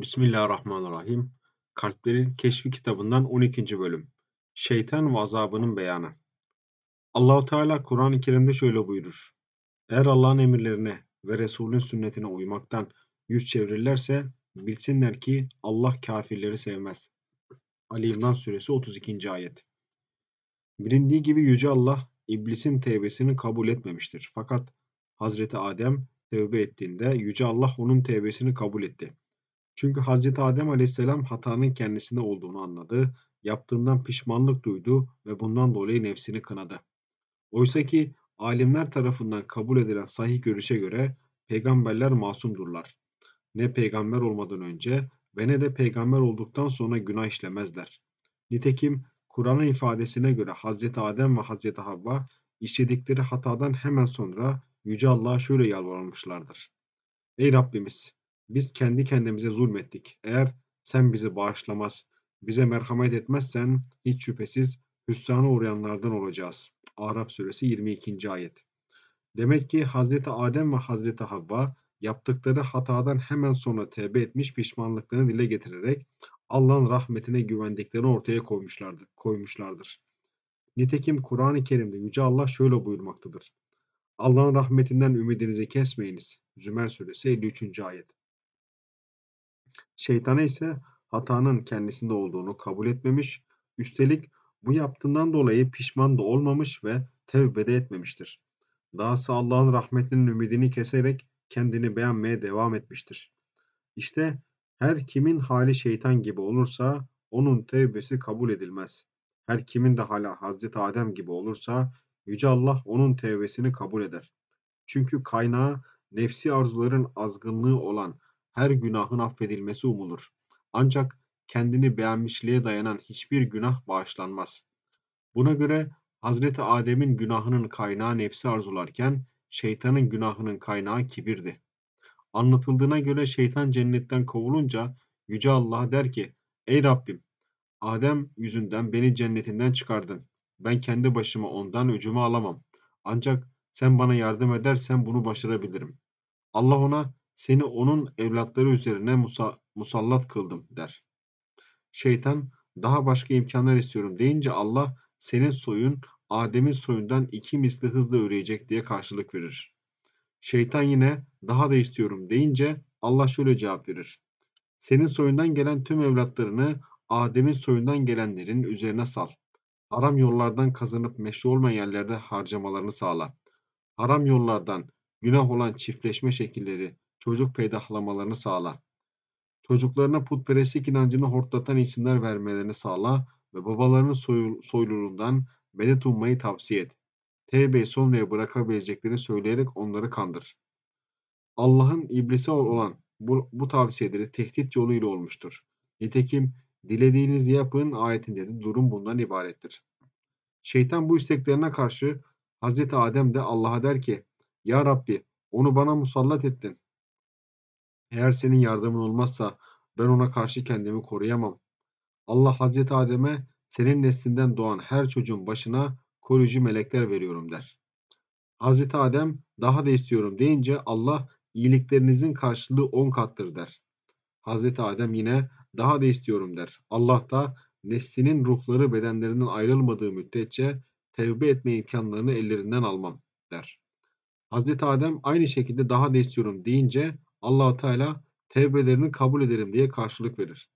Bismillahirrahmanirrahim. Kalplerin Keşfi kitabından 12. bölüm. Şeytan ve azabının beyanı. Allahu Teala Kur'an-ı Kerim'de şöyle buyurur. Eğer Allah'ın emirlerine ve Resul'ün sünnetine uymaktan yüz çevirirlerse bilsinler ki Allah kafirleri sevmez. Ali İmran Suresi 32. ayet. Bilindiği gibi Yüce Allah iblisin tevbesini kabul etmemiştir. Fakat Hazreti Adem tevbe ettiğinde Yüce Allah onun tevbesini kabul etti. Çünkü Hazreti Adem aleyhisselam hatanın kendisinde olduğunu anladı, yaptığından pişmanlık duydu ve bundan dolayı nefsini kınadı. Oysa ki alimler tarafından kabul edilen sahih görüşe göre peygamberler masumdurlar. Ne peygamber olmadan önce ve ne de peygamber olduktan sonra günah işlemezler. Nitekim Kur'an'ın ifadesine göre Hazreti Adem ve Hazreti Havva işledikleri hatadan hemen sonra Yüce Allah'a şöyle yalvarmışlardır. Ey Rabbimiz! Biz kendi kendimize zulmettik. Eğer sen bizi bağışlamaz, bize merhamet etmezsen hiç şüphesiz hüsrana uğrayanlardan olacağız. Araf suresi 22. ayet. Demek ki Hazreti Adem ve Hazreti Havva yaptıkları hatadan hemen sonra tevbe etmiş pişmanlıklarını dile getirerek Allah'ın rahmetine güvendiklerini ortaya koymuşlardır. koymuşlardır. Nitekim Kur'an-ı Kerim'de Yüce Allah şöyle buyurmaktadır. Allah'ın rahmetinden ümidinizi kesmeyiniz. Zümer suresi 53. ayet. Şeytanı ise hatanın kendisinde olduğunu kabul etmemiş, üstelik bu yaptığından dolayı pişman da olmamış ve tevbe de etmemiştir. Dahası Allah'ın rahmetinin ümidini keserek kendini beğenmeye devam etmiştir. İşte her kimin hali şeytan gibi olursa onun tevbesi kabul edilmez. Her kimin de hala Hazreti Adem gibi olursa Yüce Allah onun tevbesini kabul eder. Çünkü kaynağı nefsi arzuların azgınlığı olan her günahın affedilmesi umulur. Ancak kendini beğenmişliğe dayanan hiçbir günah bağışlanmaz. Buna göre Hazreti Adem'in günahının kaynağı nefsi arzularken şeytanın günahının kaynağı kibirdi. Anlatıldığına göre şeytan cennetten kovulunca Yüce Allah der ki Ey Rabbim Adem yüzünden beni cennetinden çıkardın. Ben kendi başıma ondan öcümü alamam. Ancak sen bana yardım edersen bunu başarabilirim. Allah ona seni onun evlatları üzerine musa, musallat kıldım der. Şeytan daha başka imkanlar istiyorum deyince Allah senin soyun Adem'in soyundan iki misli hızla üreyecek diye karşılık verir. Şeytan yine daha da istiyorum deyince Allah şöyle cevap verir. Senin soyundan gelen tüm evlatlarını Adem'in soyundan gelenlerin üzerine sal. Haram yollardan kazanıp meşru olmayan yerlerde harcamalarını sağla. Haram yollardan günah olan çiftleşme şekilleri, çocuk peydahlamalarını sağla. Çocuklarına putperestlik inancını hortlatan isimler vermelerini sağla ve babalarının soy, soyluluğundan medet ummayı tavsiye et. Tevbeyi sonraya bırakabileceklerini söyleyerek onları kandır. Allah'ın iblise olan bu, bu tavsiyeleri tehdit yoluyla olmuştur. Nitekim dilediğinizi yapın ayetinde de durum bundan ibarettir. Şeytan bu isteklerine karşı Hz. Adem de Allah'a der ki Ya Rabbi onu bana musallat ettin. Eğer senin yardımın olmazsa ben ona karşı kendimi koruyamam. Allah Hazreti Adem'e senin neslinden doğan her çocuğun başına koruyucu melekler veriyorum der. Hazreti Adem daha da istiyorum deyince Allah iyiliklerinizin karşılığı on kattır der. Hazreti Adem yine daha da istiyorum der. Allah da neslinin ruhları bedenlerinden ayrılmadığı müddetçe tevbe etme imkanlarını ellerinden almam der. Hazreti Adem aynı şekilde daha da istiyorum deyince allah Teala tevbelerini kabul ederim diye karşılık verir.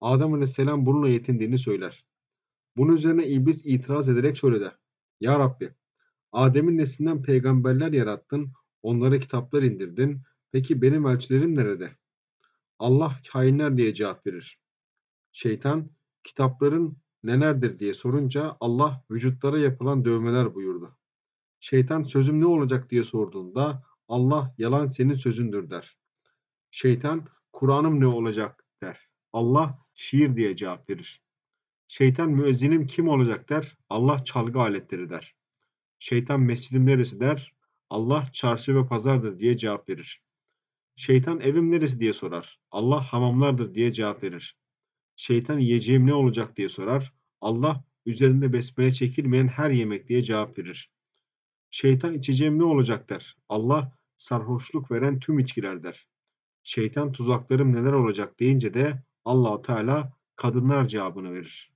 Adem Aleyhisselam bununla yetindiğini söyler. Bunun üzerine iblis itiraz ederek şöyle der. Ya Rabbi, Adem'in neslinden peygamberler yarattın, onlara kitaplar indirdin. Peki benim elçilerim nerede? Allah kainler diye cevap verir. Şeytan, kitapların nelerdir diye sorunca Allah vücutlara yapılan dövmeler buyurdu. Şeytan sözüm ne olacak diye sorduğunda Allah yalan senin sözündür der. Şeytan Kur'an'ım ne olacak der. Allah şiir diye cevap verir. Şeytan müezzinim kim olacak der. Allah çalgı aletleri der. Şeytan mescidim neresi der. Allah çarşı ve pazardır diye cevap verir. Şeytan evim neresi diye sorar. Allah hamamlardır diye cevap verir. Şeytan yiyeceğim ne olacak diye sorar. Allah üzerinde besmele çekilmeyen her yemek diye cevap verir. Şeytan içeceğim ne olacak der. Allah sarhoşluk veren tüm içkiler der şeytan tuzaklarım neler olacak deyince de Allahu Teala kadınlar cevabını verir.